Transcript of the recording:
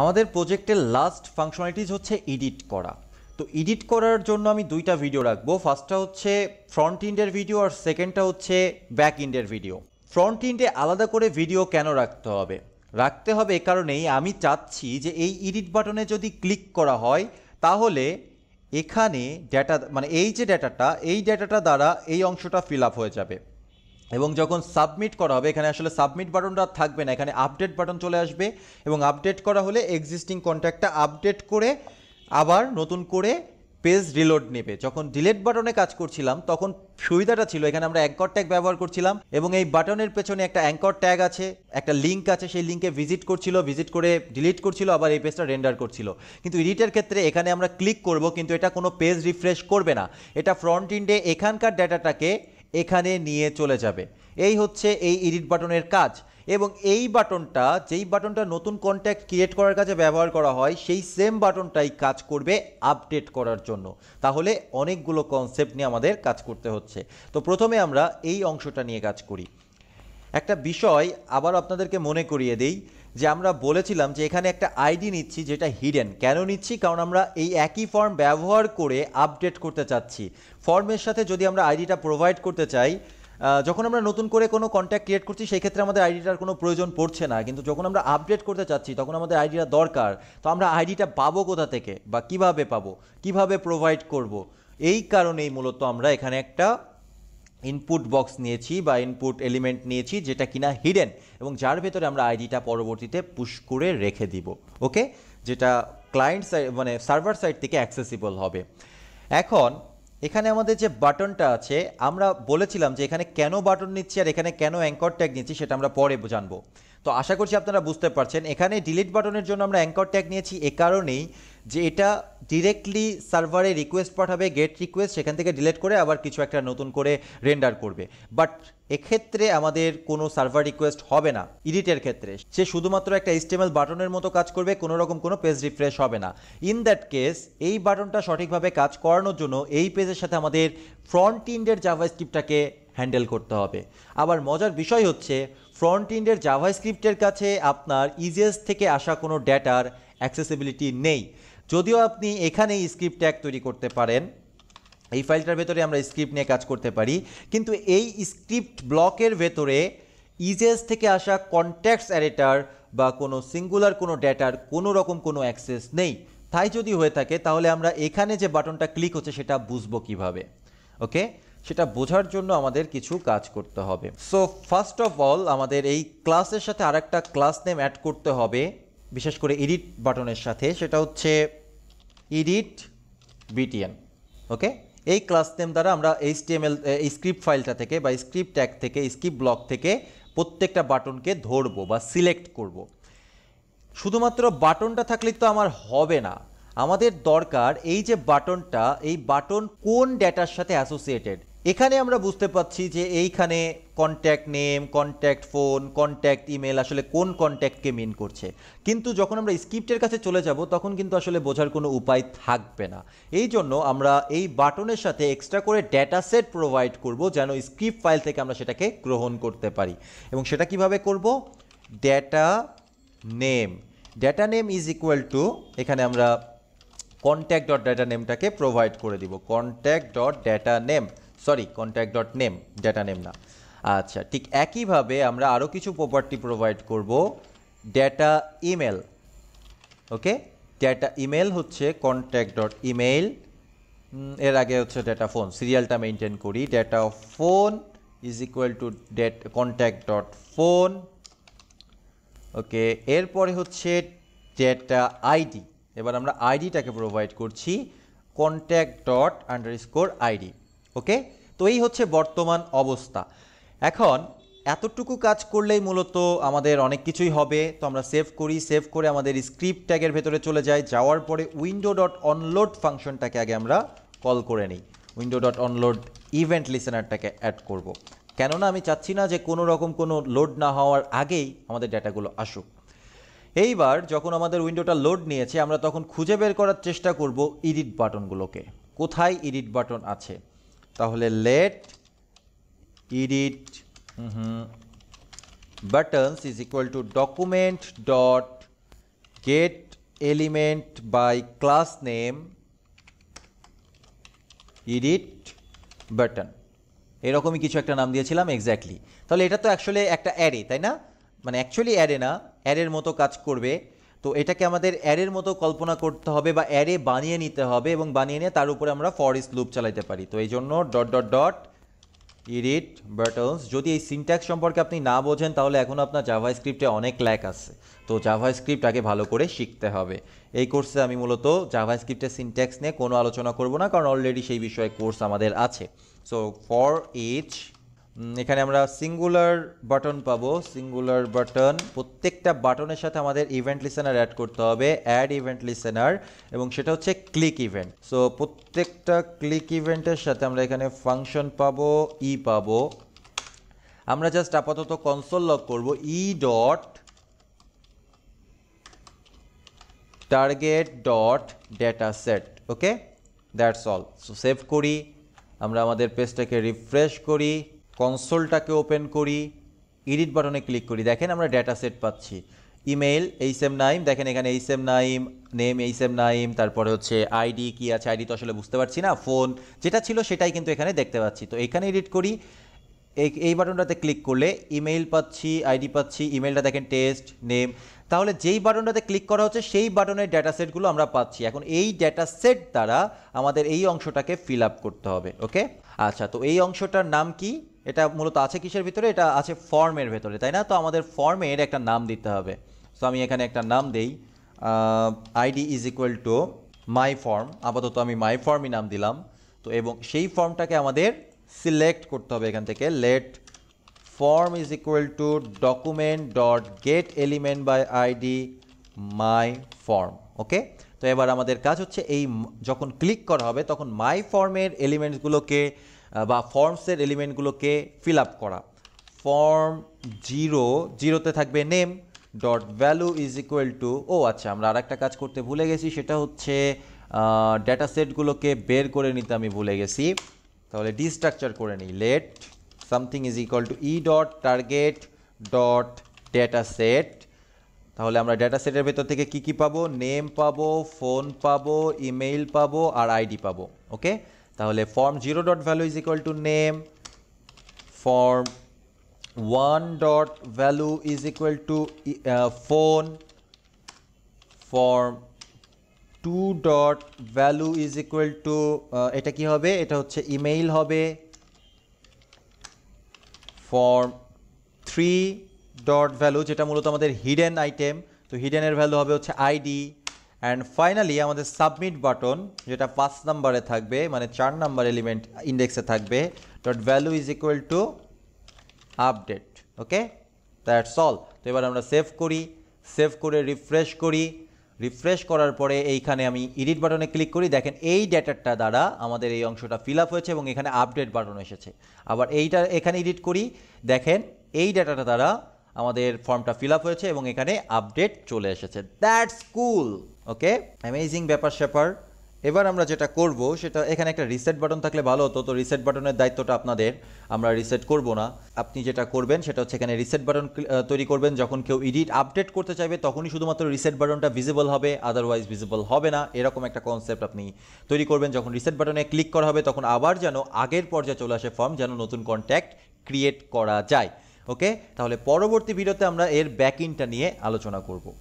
আমাদের প্রজেক্টের লাস্ট ফাংশনালিটিজ হচ্ছে এডিট করা তো এডিট করার জন্য আমি দুইটা ভিডিও রাখবো ফার্স্টটা হচ্ছে ফ্রন্ট ইন্ডের ভিডিও আর সেকেন্ডটা হচ্ছে ব্যাক ইন্ডের ভিডিও ফ্রন্ট ইন্ডে আলাদা করে ভিডিও কেন রাখতে হবে রাখতে হবে এ কারণেই আমি চাচ্ছি যে এই এডিট বাটনে যদি ক্লিক করা হয় তাহলে এখানে ডেটা মানে এই যে ডেটাটা এই ডেটাটা দ্বারা এই অংশটা ফিল আপ হয়ে যাবে এবং যখন সাবমিট করা হবে এখানে আসলে সাবমিট বাটনটা থাকবে না এখানে আপডেট বাটন চলে আসবে এবং আপডেট করা হলে এক্সিস্টিং কন্ট্যাক্টটা আপডেট করে আবার নতুন করে পেজ রিলোড নেবে যখন ডিলেট বাটনে কাজ করছিলাম তখন সুবিধাটা ছিল এখানে আমরা অ্যাঙ্কর ট্যাগ ব্যবহার করছিলাম এবং এই বাটনের পেছনে একটা অ্যাঙ্কর ট্যাগ আছে একটা লিঙ্ক আছে সেই লিঙ্কে ভিজিট করছিল ভিজিট করে ডিলিট করছিল আবার এই পেজটা রেন্ডার করছিল কিন্তু এডিটের ক্ষেত্রে এখানে আমরা ক্লিক করব কিন্তু এটা কোনো পেজ রিফ্রেশ করবে না এটা ফ্রন্ট ইন্ডে এখানকার ডেটাটাকে এখানে নিয়ে চলে যাবে এই হচ্ছে এই এডিট বাটনের কাজ এবং এই বাটনটা যেই বাটনটা নতুন কন্ট্যাক্ট ক্রিয়েট করার কাজে ব্যবহার করা হয় সেই সেম বাটনটাই কাজ করবে আপডেট করার জন্য তাহলে অনেকগুলো কনসেপ্ট নিয়ে আমাদের কাজ করতে হচ্ছে তো প্রথমে আমরা এই অংশটা নিয়ে কাজ করি একটা বিষয় আবার আপনাদেরকে মনে করিয়ে দেই যে আমরা বলেছিলাম যে এখানে একটা আইডি নিচ্ছি যেটা হিডেন কেন নিচ্ছি কারণ আমরা এই একই ফর্ম ব্যবহার করে আপডেট করতে চাচ্ছি ফর্মের সাথে যদি আমরা আইডিটা প্রোভাইড করতে চাই যখন আমরা নতুন করে কোনো কন্ট্যাক্ট ক্রিয়েট করছি সেই ক্ষেত্রে আমাদের আইডিটার কোনো প্রয়োজন পড়ছে না কিন্তু যখন আমরা আপডেট করতে চাচ্ছি তখন আমাদের আইডিটা দরকার তো আমরা আইডিটা পাবো কোথা থেকে বা কিভাবে পাবো কিভাবে প্রোভাইড করব। এই কারণেই মূলত আমরা এখানে একটা ইনপুট বক্স নিয়েছি বা ইনপুট এলিমেন্ট নিয়েছি যেটা কিনা হিডেন এবং যার ভেতরে আমরা আইডিটা পরবর্তীতে পুশ করে রেখে দিব ওকে যেটা ক্লায়েন্ট সাইড মানে সার্ভার সাইড থেকে অ্যাক্সেসিবল হবে এখন এখানে আমাদের যে বাটনটা আছে আমরা বলেছিলাম যে এখানে কেন বাটন নিচ্ছি আর এখানে কেন অ্যাঙ্কর ট্যাগ নিচ্ছি সেটা আমরা পরে জানবো তো আশা করছি আপনারা বুঝতে পারছেন এখানে ডিলিট বাটনের জন্য আমরা অ্যাঙ্কর ট্যাগ নিয়েছি এ কারণেই যে এটা ডিরেক্টলি সার্ভারে রিকোয়েস্ট পাঠাবে গেট রিকোয়েস্ট সেখান থেকে ডিলিট করে আবার কিছু একটা নতুন করে রেন্ডার করবে বাট এক্ষেত্রে আমাদের কোনো সার্ভার রিকোয়েস্ট হবে না ইডিটের ক্ষেত্রে সে শুধুমাত্র একটা স্টেমেল বাটনের মতো কাজ করবে কোনো রকম কোনো পেজ রিফ্রেশ হবে না ইন দ্যাট কেস এই বাটনটা সঠিকভাবে কাজ করানোর জন্য এই পেজের সাথে আমাদের ফ্রন্ট ইন্ডের জাভা স্ক্রিপ্টটাকে হ্যান্ডেল করতে হবে আবার মজার বিষয় হচ্ছে ফ্রন্ট জাভা জাভাস্ক্রিপ্টের কাছে আপনার ইজিএস e থেকে আসা কোনো ডেটার অ্যাক্সেসিবিলিটি নেই যদিও আপনি এখানেই স্ক্রিপ্ট ট্যাগ তৈরি করতে পারেন এই ফাইলটার ভেতরে আমরা স্ক্রিপ্ট নিয়ে কাজ করতে পারি কিন্তু এই স্ক্রিপ্ট ব্লকের ভেতরে ইজিএস e থেকে আসা কন্ট্যাক্টস অ্যারেটার বা কোনো সিঙ্গুলার কোনো ডেটার কোনো রকম কোনো অ্যাক্সেস নেই তাই যদি হয়ে থাকে তাহলে আমরা এখানে যে বাটনটা ক্লিক হচ্ছে সেটা বুঝবো কিভাবে ওকে সেটা বোঝার জন্য আমাদের কিছু কাজ করতে হবে সো ফার্স্ট অফ অল আমাদের এই ক্লাসের সাথে আরেকটা ক্লাস নেম অ্যাড করতে হবে বিশেষ করে এডিট বাটনের সাথে সেটা হচ্ছে এডিট বিটিএন ওকে এই ক্লাস নেম দ্বারা আমরা এইচটিএমএল এই স্ক্রিপ্ট ফাইলটা থেকে বা স্ক্রিপ্ট ট্যাগ থেকে স্ক্রিপ্ট ব্লক থেকে প্রত্যেকটা বাটনকে ধরবো বা সিলেক্ট করব। শুধুমাত্র বাটনটা থাকলে তো আমার হবে না আমাদের দরকার এই যে বাটনটা এই বাটন কোন ডেটার সাথে অ্যাসোসিয়েটেড এখানে আমরা বুঝতে পাচ্ছি যে এইখানে contact name contact phone contact email আসলে কোন কন্ট্যাক্টকে মিন করছে কিন্তু যখন আমরা স্ক্রিপ্টের কাছে চলে যাব তখন কিন্তু আসলে বোঝার কোনো উপায় থাকবে না এই জন্য আমরা এই বাটনের সাথে এক্সট্রা করে ডেটা সেট প্রোভাইড করবো যেন স্ক্রিপ্ট ফাইল থেকে আমরা সেটাকে গ্রহণ করতে পারি এবং সেটা কিভাবে করব data name data name is equal to এখানে আমরা কন্ট্যাক্ট ডট ডেটা নেমটাকে প্রোভাইড করে দিব contact dot data name sorry contact dot name data name না আচ্ছা ঠিক একইভাবে আমরা আরও কিছু প্রপার্টি প্রোভাইড করব data email okay data email হচ্ছে কন্ট্যাক্ট ডট ইমেল এর আগে হচ্ছে ডেটা ফোন সিরিয়ালটা মেনটেন করি data phone is equal to date contact dot phone okay এরপরে হচ্ছে ডেটা আইডি এবার আমরা আইডিটাকে প্রোভাইড করছি contact dot underscore ID okay তো এই হচ্ছে বর্তমান অবস্থা এখন এতটুকু কাজ করলেই মূলত আমাদের অনেক কিছুই হবে তো আমরা সেভ করি সেভ করে আমাদের স্ক্রিপ্ট ট্যাগের ভেতরে চলে যাই যাওয়ার পরে উইন্ডো ডট অনলোড ফাংশনটাকে আগে আমরা কল করে নিই উইন্ডো ডট অনলোড ইভেন্ট লিসেনারটাকে অ্যাড করব। কেননা আমি চাচ্ছি না যে কোনো রকম কোনো লোড না হওয়ার আগেই আমাদের ডেটাগুলো আসুক এইবার যখন আমাদের উইন্ডোটা লোড নিয়েছে আমরা তখন খুঁজে বের করার চেষ্টা করব এডিট বাটনগুলোকে কোথায় এডিট বাটন আছে তাহলে let edit buttons is equal to document dot get element by class name edit button এরকমই কিছু একটা নাম দিয়েছিলাম এক্স্যাক্টলি তাহলে এটা তো অ্যাকচুয়ালি একটা অ্যারে তাই না মানে অ্যাকচুয়ালি অ্যারে না অ্যারের মতো কাজ করবে তো এটাকে আমাদের অ্যারের মতো কল্পনা করতে হবে বা অ্যারে বানিয়ে নিতে হবে এবং বানিয়ে নিয়ে তার উপরে আমরা ফরেস লুপ চালাইতে পারি তো এই জন্য dot dot dot edit buttons যদি এই সিনট্যাক্স সম্পর্কে আপনি না বোঝেন তাহলে এখন আপনার জাভা স্ক্রিপ্টে অনেক ল্যাক আছে তো জাভা স্ক্রিপ্ট আগে ভালো করে শিখতে হবে এই কোর্সে আমি মূলত জাভা স্ক্রিপ্টের সিনট্যাক্স নিয়ে কোনো আলোচনা করব না কারণ অলরেডি সেই বিষয়ে কোর্স আমাদের আছে সো ফর ইচ এখানে আমরা সিঙ্গুলার বাটন পাবো সিঙ্গুলার বাটন প্রত্যেকটা বাটনের সাথে আমাদের ইভেন্ট লিসেনার অ্যাড করতে হবে অ্যাড ইভেন্ট লিসেনার এবং সেটা হচ্ছে ক্লিক ইভেন্ট সো প্রত্যেকটা ক্লিক ইভেন্টের সাথে আমরা এখানে ফাংশন পাবো ই e পাবো আমরা জাস্ট আপাতত কনসোল লক করবো e dot target dot data set okay that's all so save করি আমরা আমাদের পেজটাকে রিফ্রেশ করি কনসোলটাকে ওপেন করি এডিট বাটনে ক্লিক করি দেখেন আমরা ডেটা সেট পাচ্ছি ইমেল এই সেম নাইম দেখেন এখানে এই এম নাইম নেম এই সেম নাইম তারপরে হচ্ছে আইডি কি আছে আইডি তো আসলে বুঝতে পারছি না ফোন যেটা ছিল সেটাই কিন্তু এখানে দেখতে পাচ্ছি তো এখানে এডিট করি এই এই বাটনটাতে ক্লিক করলে ইমেইল পাচ্ছি আইডি পাচ্ছি ইমেলটা দেখেন টেস্ট নেম তাহলে যেই বাটনটাতে ক্লিক করা হচ্ছে সেই বাটনের ডেটা সেটগুলো আমরা পাচ্ছি এখন এই ডেটা সেট দ্বারা আমাদের এই অংশটাকে ফিল আপ করতে হবে ওকে আচ্ছা তো এই অংশটার নাম কি এটা মূলত আছে কিসের ভিতরে এটা আছে ফর্মের ভেতরে তাই না তো আমাদের ফর্মের একটা নাম দিতে হবে সো আমি এখানে একটা নাম দেই ID is equal to my form আপাতত আমি মাই ফর্মই নাম দিলাম তো এবং সেই ফর্মটাকে আমাদের সিলেক্ট করতে হবে এখান থেকে let form is equal to document dot get element by ID my form okay তো এবার আমাদের কাজ হচ্ছে এই যখন ক্লিক করা হবে তখন মাই ফর্মের এলিমেন্টসগুলোকে বা ফর্মসের এলিমেন্টগুলোকে ফিল আপ করা ফর্ম জিরো জিরোতে থাকবে name dot value is equal to ও আচ্ছা আমরা আর একটা কাজ করতে ভুলে গেছি সেটা হচ্ছে ডেটা সেটগুলোকে বের করে নিতে আমি ভুলে গেছি তাহলে ডিস্ট্রাকচার করে নিই let something is equal to e dot target dot data set তাহলে আমরা ডেটা সেটের ভেতর থেকে কি কি পাবো নেম পাবো ফোন পাবো ইমেইল পাবো আর আইডি পাবো ওকে তাহলে form zero dot value is equal to name form one dot value is equal to phone form two dot value is equal to এটা কি হবে এটা হচ্ছে ইমেইল হবে ফর্ম থ্রি ডট ভ্যালু যেটা মূলত আমাদের হিডেন আইটেম তো হিডেনের ভ্যালু হবে হচ্ছে আইডি অ্যান্ড ফাইনালি আমাদের সাবমিট বাটন যেটা পাঁচ নাম্বারে থাকবে মানে চার নাম্বার এলিমেন্ট ইন্ডেক্সে থাকবে dot value is equal to update okay that's all তো এবার আমরা সেভ করি সেভ করে রিফ্রেশ করি রিফ্রেশ করার পরে এইখানে আমি এডিট বাটনে ক্লিক করি দেখেন এই ডেটাটা দ্বারা আমাদের এই অংশটা ফিল আপ হয়েছে এবং এখানে আপডেট বাটন এসেছে আবার এইটা এখানে এডিট করি দেখেন এই ডেটাটা দ্বারা আমাদের ফর্মটা ফিল আপ হয়েছে এবং এখানে আপডেট চলে এসেছে দ্যাটস কুল ওকে অ্যামেজিং ব্যাপার স্যাপার এবার আমরা যেটা করব সেটা এখানে একটা রিসেট বাটন থাকলে ভালো হতো তো রিসেট বাটনের দায়িত্বটা আপনাদের আমরা রিসেট করব না আপনি যেটা করবেন সেটা হচ্ছে এখানে রিসেট বাটন তৈরি করবেন যখন কেউ এডিট আপডেট করতে চাইবে তখনই শুধুমাত্র রিসেট বাটনটা ভিজিবল হবে আদারওয়াইজ ভিজিবল হবে না এরকম একটা কনসেপ্ট আপনি তৈরি করবেন যখন রিসেট বাটনে ক্লিক করা হবে তখন আবার যেন আগের পর্যায়ে চলে আসে ফর্ম যেন নতুন কন্ট্যাক্ট ক্রিয়েট করা যায় ওকে তাহলে পরবর্তী ভিডিওতে আমরা এর ব্যাক ইনটা নিয়ে আলোচনা করবো